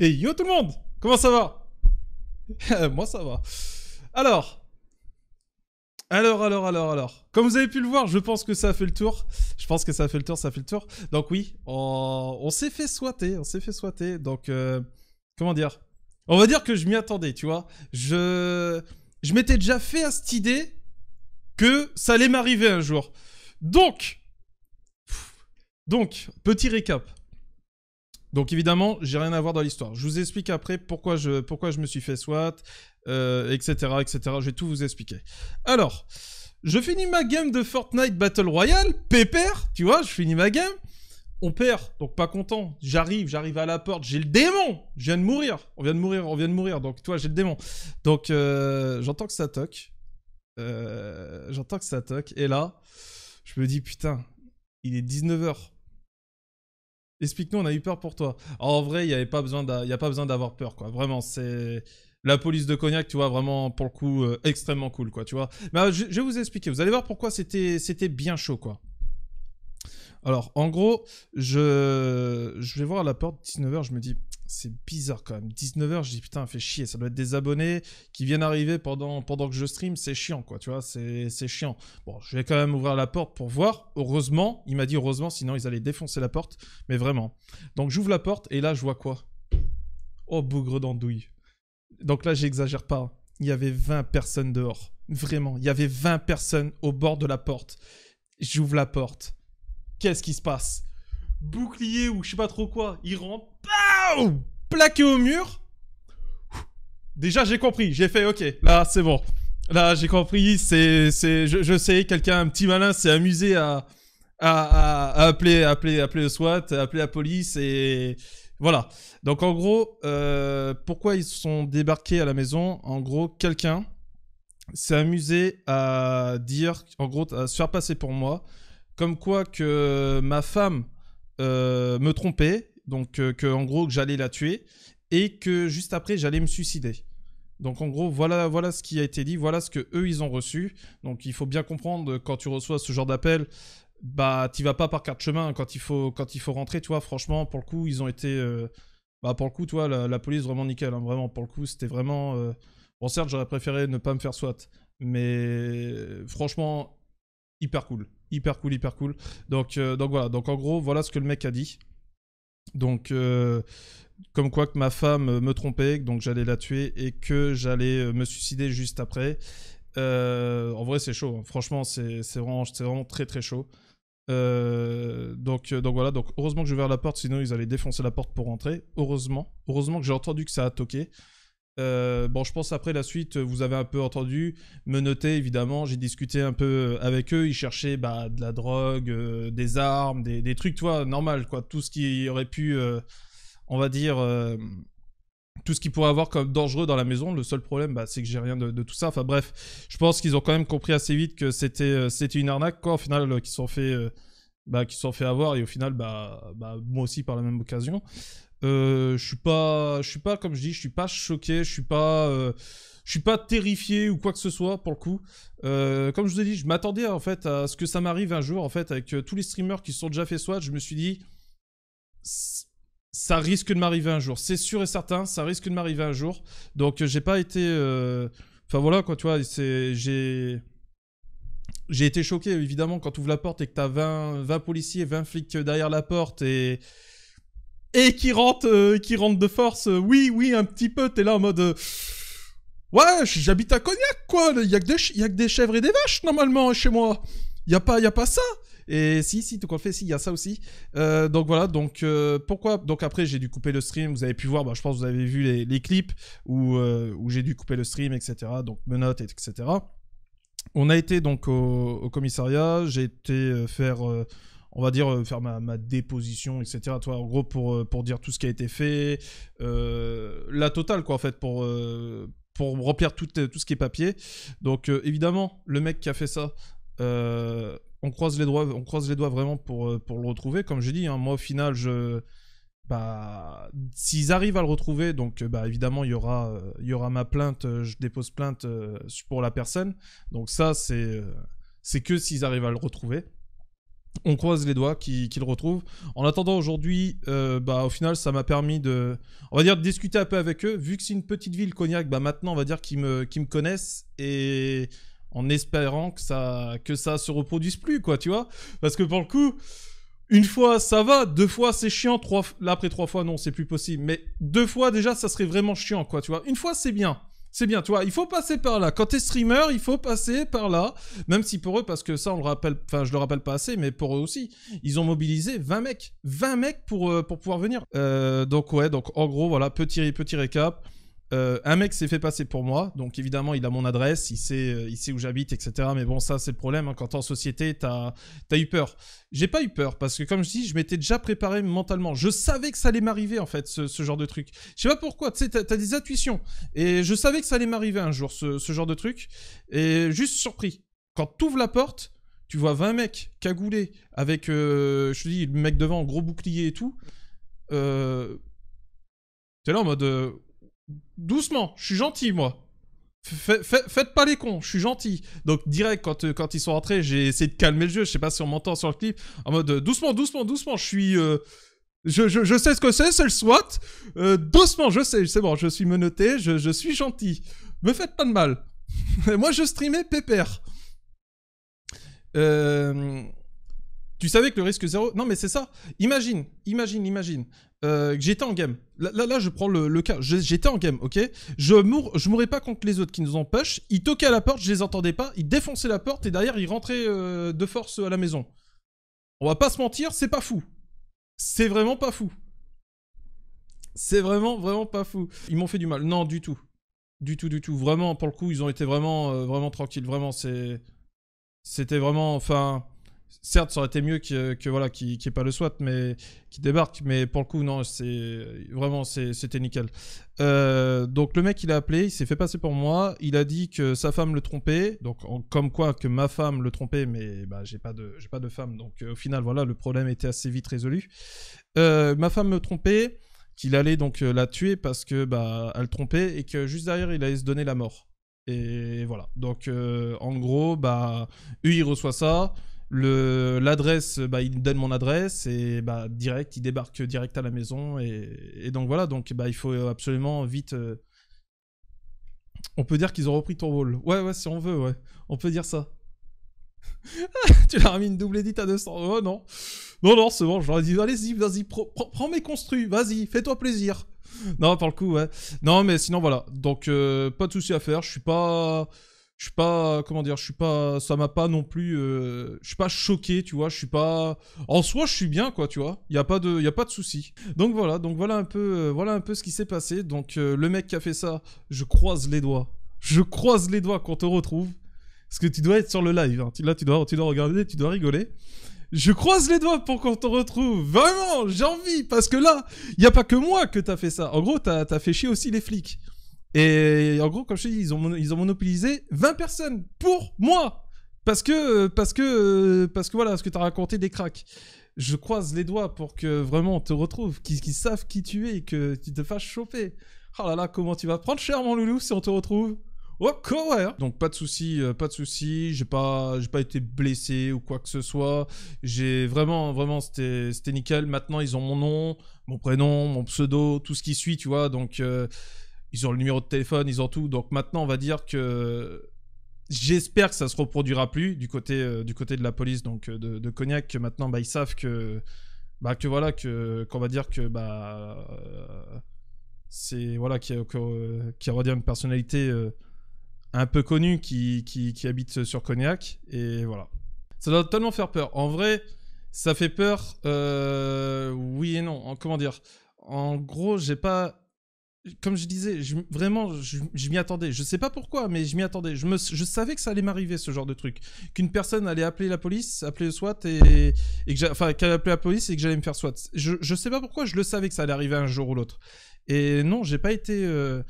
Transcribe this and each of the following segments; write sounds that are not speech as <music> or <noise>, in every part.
Et yo tout le monde Comment ça va <laughs> Moi ça va. Alors. Alors, alors, alors, alors. Comme vous avez pu le voir, je pense que ça a fait le tour. Je pense que ça a fait le tour, ça a fait le tour. Donc oui, on, s'est fait souhaiter on s'est fait souhaiter Donc, euh, comment dire On va dire que je m'y attendais, tu vois. Je, je m'étais déjà fait à cette idée que ça allait m'arriver un jour. Donc, donc, petit récap. Donc évidemment, j'ai rien à voir dans l'histoire. Je vous explique après pourquoi je, pourquoi je me suis fait SWAT, etc., euh, etc. Je vais tout vous expliquer. Alors, je finis ma game de Fortnite Battle Royale, pépère, tu vois, je finis ma game. On perd, donc pas content. J'arrive, j'arrive à la porte, j'ai le démon. Je viens de mourir, on vient de mourir, on vient de mourir. Donc toi, j'ai le démon. Donc euh, j'entends que ça toque. Euh, j'entends que ça toque. Et là, je me dis, putain, il est 19h. Explique-nous, on a eu peur pour toi. en vrai, il n'y a pas besoin d'avoir peur, quoi. Vraiment, c'est la police de cognac, tu vois, vraiment pour le coup euh, extrêmement cool, quoi, tu vois. Mais euh, je, vais vous expliquer. Vous allez voir pourquoi c'était c'était bien chaud, quoi. Alors, en gros, je je vais voir la porte 19h, je me dis c'est bizarre quand même. 19h, je dis putain, fait chier. Ça doit être des abonnés qui viennent arriver pendant, pendant que je stream. C'est chiant, quoi, tu vois, c'est chiant. Bon, je vais quand même ouvrir la porte pour voir. Heureusement, il m'a dit heureusement, sinon ils allaient défoncer la porte. Mais vraiment. Donc j'ouvre la porte et là, je vois quoi Oh, bougre d'andouille. Donc là, j'exagère pas. Hein. Il y avait 20 personnes dehors. Vraiment, il y avait 20 personnes au bord de la porte. J'ouvre la porte. Qu'est-ce qui se passe Bouclier ou je sais pas trop quoi. Il rentre. pas. Plaqué au mur. Déjà, j'ai compris. J'ai fait, ok, là, c'est bon. Là, j'ai compris. C'est, c'est, je, sais, quelqu'un, un petit malin, s'est amusé à, à, à, appeler, appeler, appeler le SWAT, appeler la police et voilà. Donc, en gros, euh, pourquoi ils sont débarqués à la maison En gros, quelqu'un s'est amusé à dire, en gros, à se faire passer pour moi, comme quoi que ma femme euh, me trompait donc, euh, que, en gros, que j'allais la tuer et que juste après, j'allais me suicider. Donc, en gros, voilà, voilà ce qui a été dit, voilà ce que eux ils ont reçu. Donc, il faut bien comprendre quand tu reçois ce genre d'appel, bah, tu vas pas par quatre chemin quand il faut, quand il faut rentrer, tu vois. Franchement, pour le coup, ils ont été. Euh, bah, pour le coup, toi, la, police, vraiment nickel. Hein, vraiment, pour le coup, c'était vraiment. Euh, bon, certes, j'aurais préféré ne pas me faire SWAT, mais franchement, hyper cool. Hyper cool, hyper cool. Donc, donc voilà. Donc, en gros, voilà ce que le mec a dit. Donc, euh, comme quoi que ma femme me trompait, donc j'allais la tuer et que j'allais euh, me suicider juste après. Euh, en vrai, c'est chaud. Hein. Franchement, c'est vraiment, vraiment, très très chaud. donc, donc voilà, donc heureusement que j'ai ouvert la porte, sinon ils allaient défoncer la porte pour rentrer. Heureusement, heureusement que j'ai entendu que ça a toqué. Euh, bon, je pense après la suite, vous avez un peu entendu me noter, évidemment. J'ai discuté un peu euh, avec eux. Ils cherchaient bah, de la drogue, euh, des armes, des, trucs, toi, normal, quoi. Tout ce qui aurait pu, on va dire, tout ce qui pourrait avoir comme dangereux dans la maison. Le seul problème, bah, c'est que j'ai rien de, tout ça. Enfin, bref, je pense qu'ils ont quand même compris assez vite que c'était c'était une arnaque, quoi. Au final, qui sont fait. Bah, sont fait avoir et au final bah, moi aussi par la même occasion euh, je suis pas, je suis pas comme je dis, je suis pas choqué, je suis pas, euh, je suis pas terrifié ou quoi que ce soit pour le coup. Euh, comme je vous ai dit, je m'attendais en fait à ce que ça m'arrive un jour en fait avec tous les streamers qui sont déjà fait SWAT. Je me suis dit, ça risque de m'arriver un jour, c'est sûr et certain, ça risque de m'arriver un jour. Donc j'ai pas été, enfin voilà quoi, tu vois, c'est, j'ai. J'ai été choqué, évidemment, quand tu ouvres la porte et que tu as 20, 20 policiers, 20 flics derrière la porte et, et qui rentre, euh, qui rentre de force. Euh, oui, oui, un petit peu. T'es là en mode. Euh, ouais, j'habite à Cognac, quoi. Il y, a que des chèvres et des vaches, normalement, chez moi. Il n'y a, pas, y a pas ça. Et si, si, tout quoi fait, si, il y a ça aussi. donc voilà, donc pourquoi Donc après, j'ai dû couper le stream. Vous avez pu voir, bah, je pense que vous avez vu les, clips où, j'ai dû couper le stream, etc. Donc menottes, etc. On a été donc au commissariat. J'ai été faire on va dire, euh, faire ma, déposition, etc. Toi, en gros, pour, euh, pour dire tout ce qui a été fait, euh, la totale, quoi, en fait, pour, pour remplir tout, tout ce qui est papier. Donc, évidemment, le mec qui a fait ça, on, croise les doigts, on croise les doigts vraiment pour, pour le retrouver. Comme j'ai dit, hein, moi, au final, je. Bah, s'ils arrivent à le retrouver, donc bah, évidemment il y aura, il y aura ma plainte, je dépose plainte pour la personne. Donc ça c'est, c'est que s'ils arrivent à le retrouver on croise les doigts qu'ils le retrouve. En attendant, aujourd'hui, euh, bah, au final, ça m'a permis de, on va dire, discuter un peu avec eux. Vu que c'est une petite ville, Cognac, bah, maintenant, on va dire qu'ils me, me connaissent et en espérant que ça, que ça se reproduise plus, quoi, tu vois. Parce que pour le coup, une fois, ça va. Deux fois, c'est chiant. Trois, là, après trois fois, non, c'est plus possible. Mais deux fois, déjà, ça serait vraiment chiant, quoi, tu vois. Une fois, c'est bien. C'est bien, toi. vois, il faut passer par là. Quand t'es streamer, il faut passer par là. Même si pour eux, parce que ça, on le rappelle, enfin, je le rappelle pas assez, mais pour eux aussi, ils ont mobilisé 20 mecs. 20 mecs pour, euh, pour pouvoir venir. Euh, donc, ouais, donc en gros, voilà, petit, petit récap. Euh, un mec s'est fait passer pour moi, donc évidemment il a mon adresse, il sait, euh, où j'habite, etc. Mais bon, ça c'est le problème, hein, quand t'es en société, t'as eu peur. J'ai pas eu peur, parce que comme je dis, je m'étais déjà préparé mentalement. Je savais que ça allait m'arriver en fait, ce, genre de truc. Je sais pas pourquoi, tu sais, t'as des intuitions. Et je savais que ça allait m'arriver un jour, ce, genre de truc. Et juste surpris. Quand t'ouvres la porte, tu vois 20 mecs cagoulés, avec, euh, je te dis, le mec devant, gros bouclier et tout. Euh... T'es là en mode doucement, je suis gentil, moi. faites pas les cons, je suis gentil. Donc direct quand, euh, quand ils sont rentrés, j'ai essayé de calmer le jeu. Je sais pas si on m'entend sur le clip. En mode euh, doucement, doucement, doucement. Je suis, euh, je, sais ce que c'est, c'est le SWAT. doucement, je sais, c'est bon, je suis menotté, je, suis gentil. Me faites pas de mal. <laughs> moi, je streamais pépère. Euh, tu savais que le risque zéro... Non, mais c'est ça. Imagine, imagine, imagine. Euh, j'étais en game. Là, là, je prends le, cas. J'étais en game, ok Je mourrais pas contre les autres qui nous empêchent. Ils toquaient à la porte, je les entendais pas. Ils défonçaient la porte et derrière, ils rentraient euh, de force à la maison. On va pas se mentir, c'est pas fou. C'est vraiment pas fou. C'est vraiment, vraiment pas fou. Ils m'ont fait du mal. Non, du tout. Du tout, du tout. Vraiment, pour le coup, ils ont été vraiment, euh, vraiment tranquilles. Vraiment, c'est... C'était vraiment... Enfin certes, ça aurait été mieux que, voilà, qui n'y ait pas le SWAT, mais qui débarque. Mais pour le coup, non, c'est vraiment, c'était nickel. Euh, donc le mec, il a appelé, il s'est fait passer pour moi. Il a dit que sa femme le trompait, donc comme quoi que ma femme le trompait, mais bah j'ai pas de, j'ai pas de femme. Donc euh, au final, voilà, le problème était assez vite résolu. Euh, ma femme me trompait, qu'il allait donc la tuer parce que bah elle trompait et que juste derrière, il allait se donner la mort. Et voilà. Donc en gros, bah, lui il reçoit ça. Le l'adresse, bah, il me donne mon adresse et bah direct, il débarque direct à la maison et, donc voilà, donc bah il faut absolument vite. Euh, on peut dire qu'ils ont repris ton rôle. Ouais ouais, si on veut, ouais, on peut dire ça. <laughs> tu leur as une double édite à 200. Oh non, non non, c'est bon. Je leur ai dit allez-y, vas-y, prends mes construits, vas-y, fais-toi plaisir. non, par le coup, ouais. Non, mais sinon voilà. Donc euh, pas de souci à faire. Je suis pas je suis pas comment dire je suis pas ça m'a pas non plus euh, je suis pas choqué tu vois je suis pas en soi je suis bien quoi tu vois il y a pas de il y a pas de souci donc voilà donc voilà un peu euh, voilà un peu ce qui s'est passé donc euh, le mec qui a fait ça je croise les doigts je croise les doigts qu'on te retrouve parce que tu dois être sur le live hein. là tu dois tu dois regarder tu dois rigoler je croise les doigts pour qu'on te retrouve. Vraiment, j'ai envie. Parce que là, il n'y a pas que moi que t'as fait ça. En gros, t'as as fait chier aussi les flics. Et en gros, comme je te dis, ils ont, ils ont monopolisé 20 personnes pour moi parce que, parce que, parce que voilà, ce que t'as raconté des cracks. Je croise les doigts pour que vraiment on te retrouve, qu'ils savent qui tu es et que tu te fasses choper. Oh là là, comment tu vas prendre cher mon loulou si on te retrouve Oh ouais. Donc pas de soucis, euh, pas de soucis, J'ai pas, j'ai pas été blessé ou quoi que ce soit. J'ai vraiment, vraiment, c'était, c'était nickel. Maintenant ils ont mon nom, mon prénom, mon pseudo, tout ce qui suit, tu vois. Donc euh, ils ont le numéro de téléphone, ils ont tout. Donc maintenant, on va dire que j'espère que ça se reproduira plus du côté, euh, du côté de la police, donc euh, de, Cognac, maintenant, bah, ils savent que, bah, que voilà, que, qu'on va dire que, bah, euh, c'est, voilà, qu'il y, a, une personnalité un peu connue qui, qui, qui, habite sur Cognac, et voilà. Ça doit tellement faire peur. En vrai, ça fait peur, oui et non, comment dire. En gros, j'ai pas comme je disais, vraiment, je, m'y attendais. Je sais pas pourquoi, mais je m'y attendais. Je, me, je savais que ça allait m'arriver, ce genre de truc. Qu'une personne allait appeler la police, appeler le SWAT, et, que enfin, qu'elle appelait la police et que j'allais me faire SWAT. Je, je sais pas pourquoi, je le savais que ça allait arriver un jour ou l'autre. Et non, j'ai pas été. Euh,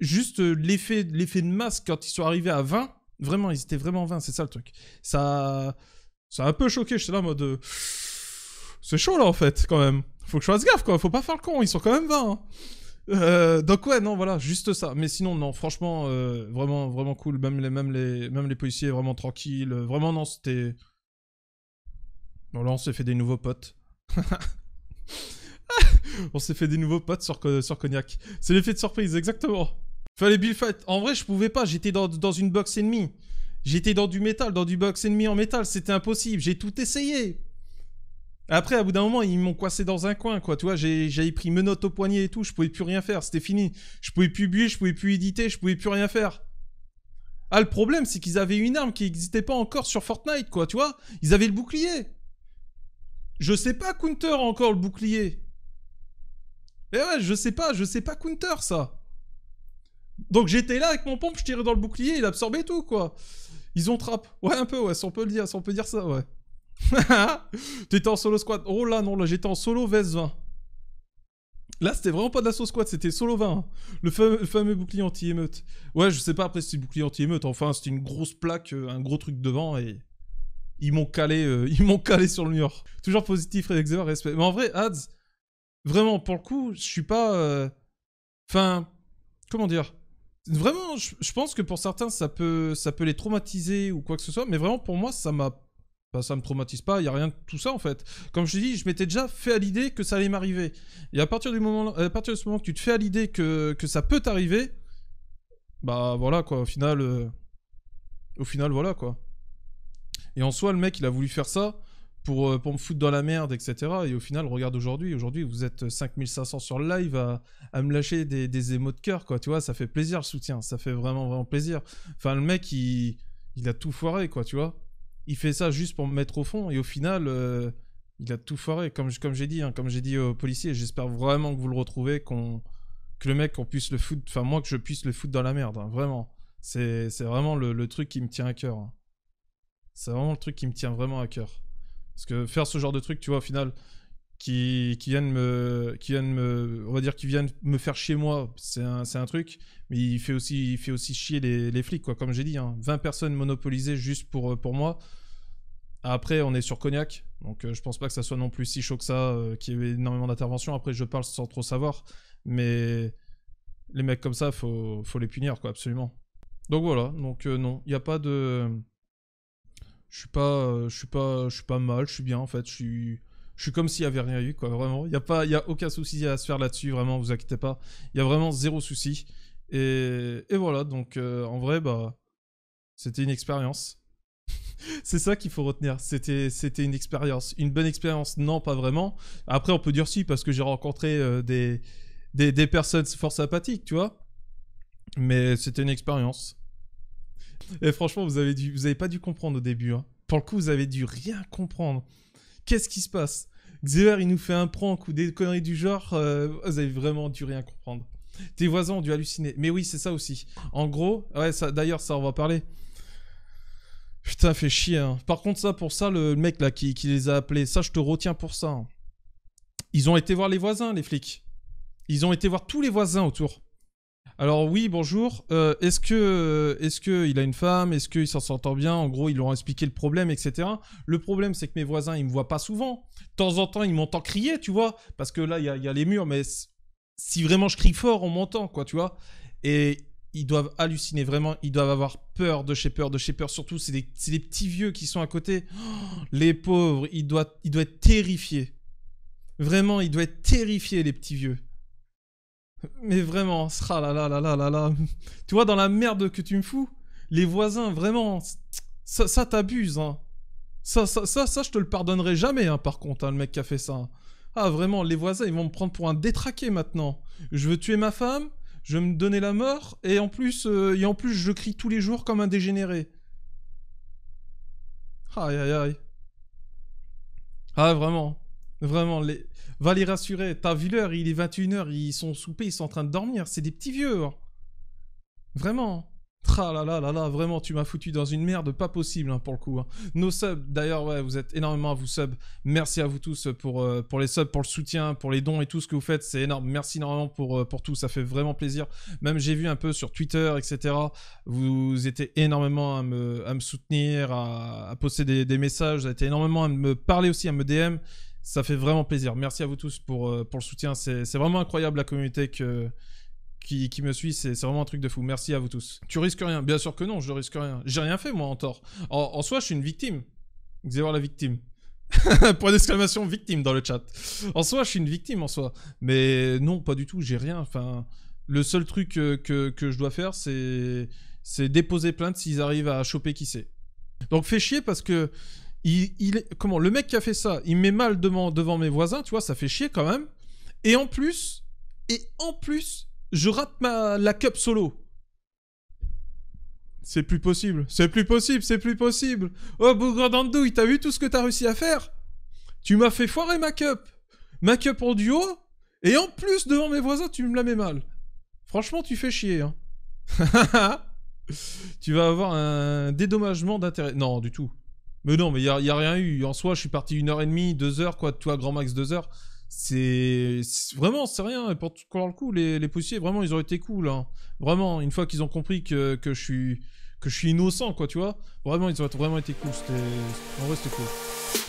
juste euh, l'effet, l'effet de masse, quand ils sont arrivés à 20, vraiment, ils étaient vraiment 20, c'est ça le truc. Ça. Ça a un peu choqué, j'étais là en mode. Euh, c'est chaud là en fait, quand même. Faut que je fasse gaffe quoi, faut pas faire le con, ils sont quand même 20. Euh, donc ouais, non, voilà, juste ça. Mais sinon, non, franchement, euh, vraiment, vraiment cool. Même les, même les, même les policiers, vraiment tranquilles. Vraiment, non, c'était. Bon, là, on s'est fait des nouveaux potes. <laughs> on s'est fait des nouveaux potes sur, sur Cognac. C'est l'effet de surprise, exactement. Fallait Bill Fight. En vrai, je pouvais pas. J'étais dans, dans une box ennemie. J'étais dans du métal, dans du box ennemi en métal. C'était impossible. J'ai tout essayé. Après, à bout d'un moment, ils m'ont coincé dans un coin, quoi. Tu vois, j'avais pris menottes au poignet et tout. Je pouvais plus rien faire. C'était fini. Je pouvais plus buer, je pouvais plus éditer, je pouvais plus rien faire. Ah, le problème, c'est qu'ils avaient une arme qui n'existait pas encore sur Fortnite, quoi. Tu vois, ils avaient le bouclier. Je sais pas counter encore le bouclier. Eh ouais, je sais pas, je sais pas counter ça. Donc j'étais là avec mon pompe, je tirais dans le bouclier, il absorbait tout, quoi. Ils ont trappe. Ouais, un peu, ouais, si on peut le dire, si on peut dire ça, ouais. <laughs> T'étais en solo squad. Oh là non, là j'étais en solo vs 20. Là, c'était vraiment pas de la sauce squad, c'était solo 20. Hein. Le, fameux, bouclier anti-émeute. Ouais, je sais pas après si c'est bouclier anti-émeute. Enfin, c'était une grosse plaque, euh, un gros truc devant et. Ils m'ont calé, euh, <laughs> ils m'ont calé sur le mur. Toujours positif, Xavier, respect. Mais en vrai, Ads, vraiment, pour le coup, je suis pas. Euh, enfin, comment dire Vraiment, je, je pense que pour certains, ça peut, ça peut les traumatiser ou quoi que ce soit. Mais vraiment, pour moi, ça m'a bah, ça me traumatise pas, il y a rien de tout ça en fait. Comme je te dis, je m'étais déjà fait à l'idée que ça allait m'arriver. Et à partir du moment, à partir de ce moment que tu te fais à l'idée que, que ça peut t'arriver, bah voilà quoi. Au final, euh, au final voilà quoi. Et en soi, le mec, il a voulu faire ça pour, euh, pour me foutre dans la merde, etc. Et au final, regarde aujourd'hui. Aujourd'hui, vous êtes 5500 sur le live à, à me lâcher des, des émots de cœur, quoi. Tu vois, ça fait plaisir le soutien. Ça fait vraiment, vraiment plaisir. Enfin, le mec, il, il a tout foiré, quoi, tu vois il fait ça juste pour me mettre au fond et au final euh, il a tout foiré comme comme j'ai dit hein, comme j'ai dit au policier j'espère vraiment que vous le retrouvez qu'on que le mec qu'on puisse le foutre enfin moi que je puisse le foutre dans la merde hein, vraiment c'est vraiment le, truc qui me tient à cœur hein. c'est vraiment le truc qui me tient vraiment à cœur parce que faire ce genre de truc tu vois au final qui, viennent me qui viennent me on va dire qui viennent me faire chier moi c'est un, un, truc mais il fait aussi il fait aussi chier les, les flics quoi comme j'ai dit 20 hein, personnes monopolisées juste pour pour moi après on est sur cognac donc euh, je pense pas que ça soit non plus si chaud que ça qui euh, qu'il y ait énormément d'interventions après je parle sans trop savoir mais les mecs comme ça faut faut les punir quoi absolument donc voilà donc euh, non il n'y a pas de je suis pas je suis pas je suis pas mal je suis bien en fait je suis je suis comme s'il n'y avait rien eu, quoi, vraiment. Il n'y a, pas, y a aucun souci à se faire là-dessus, vraiment, vous inquiétez pas. Il y a vraiment zéro souci. Et, voilà, donc euh, en vrai, bah, c'était une expérience. <laughs> c'est ça qu'il faut retenir. C'était, c'était une expérience. Une bonne expérience, non, pas vraiment. Après, on peut dire si, parce que j'ai rencontré euh, des, des, personnes fort sympathiques, tu vois. Mais c'était une expérience. Et franchement, vous avez, dû, vous avez pas dû comprendre au début. Hein. Pour le coup, vous avez dû rien comprendre qu'est-ce qui se passe Xever, il nous fait un prank ou des conneries du genre, euh, vous avez vraiment dû rien comprendre. Tes voisins ont dû halluciner. Mais oui, c'est ça aussi. En gros, ouais, d'ailleurs, ça, on va parler. Putain, fait chier. Hein. Par contre, ça, pour ça, le mec là qui, les a appelés, ça, je te retiens pour ça. Hein. Ils ont été voir les voisins, les flics. Ils ont été voir tous les voisins autour. Alors oui, bonjour. Euh, est-ce que, est-ce que il a une femme Est-ce qu'il s'en s'entend bien En gros, ils leur ont expliqué le problème, etc. Le problème, c'est que mes voisins, ils me voient pas souvent. De temps en temps, ils m'entendent crier, tu vois, parce que là, il y, a les murs, mais si vraiment je crie fort, on m'entend, quoi, tu vois. Et ils doivent halluciner vraiment, ils doivent avoir peur de chez peur, de chez peur. Surtout, c'est des, petits vieux qui sont à côté. Oh, les pauvres, ils doivent, ils doivent être terrifiés. Vraiment, ils doivent être terrifiés, les petits vieux. Mais vraiment, sera là là là là là Tu vois, dans la merde que tu me fous, les voisins, vraiment, ça, t'abuse, hein. Ça, ça, ça, ça, je te le pardonnerai jamais, hein, par contre, hein, le mec qui a fait ça. Hein. Ah, vraiment, les voisins, ils vont me prendre pour un détraqué maintenant. Je veux tuer ma femme, je veux me donner la mort, et en plus, euh, et en plus je crie tous les jours comme un dégénéré. Aïe, aïe, aïe. Ah, vraiment. Vraiment, va les rassurer. T'as vu l'heure, il est 21h, ils sont soupés, ils sont en train de dormir. C'est des petits vieux. Hein. Vraiment. Tra là là là là, vraiment, tu m'as foutu dans une merde pas possible hein, pour le coup. Hein. Nos subs, d'ailleurs, vous êtes énormément à vous subs. Merci à vous tous pour, euh, pour les subs, pour le soutien, pour les dons et tout ce que vous faites. C'est énorme. Merci énormément pour, euh, pour tout. Ça fait vraiment plaisir. Même j'ai vu un peu sur Twitter, etc. Vous étiez énormément à me, à soutenir, à, poster des, messages. Vous avez énormément à me parler aussi, à me DM. Ça fait vraiment plaisir. Merci à vous tous pour, euh, pour le soutien. C'est vraiment incroyable la communauté que, qui, qui, me suit, c'est vraiment un truc de fou. Merci à vous tous. Tu risques rien Bien sûr que non, je risque rien. J'ai rien fait, moi, en tort. En, soi, je suis une victime. Vous allez voir la victime. <laughs> Point d'exclamation, victime dans le chat. En soi, je suis une victime, en soi. Mais non, pas du tout, j'ai rien. Enfin, le seul truc euh, que, que je dois faire, c'est déposer plainte s'ils arrivent à choper qui c'est. Donc, fais chier parce que il, il, comment le mec qui a fait ça, il met mal devant, mes voisins, tu vois, ça fait chier quand même. Et en plus, et en plus, je rate ma la cup solo. C'est plus possible, c'est plus possible, c'est plus possible. Oh bougre d'andouille, t'as vu tout ce que t'as réussi à faire Tu m'as fait foirer ma cup, ma cup en duo, et en plus devant mes voisins, tu me la mets mal. Franchement, tu fais chier. Hein. <laughs> tu vas avoir un dédommagement d'intérêt. Non, du tout. Mais non, mais il n'y a, rien eu. En soi, je suis parti une heure et demie, deux heures, quoi, toi, grand max deux heures. C'est vraiment, c'est rien. Et pour tout le coup, les, les policiers, vraiment, ils ont été cool. Hein. Vraiment, une fois qu'ils ont compris que, que, je suis, que je suis innocent, quoi, tu vois, vraiment, ils ont vraiment été cool. En vrai, c'était cool.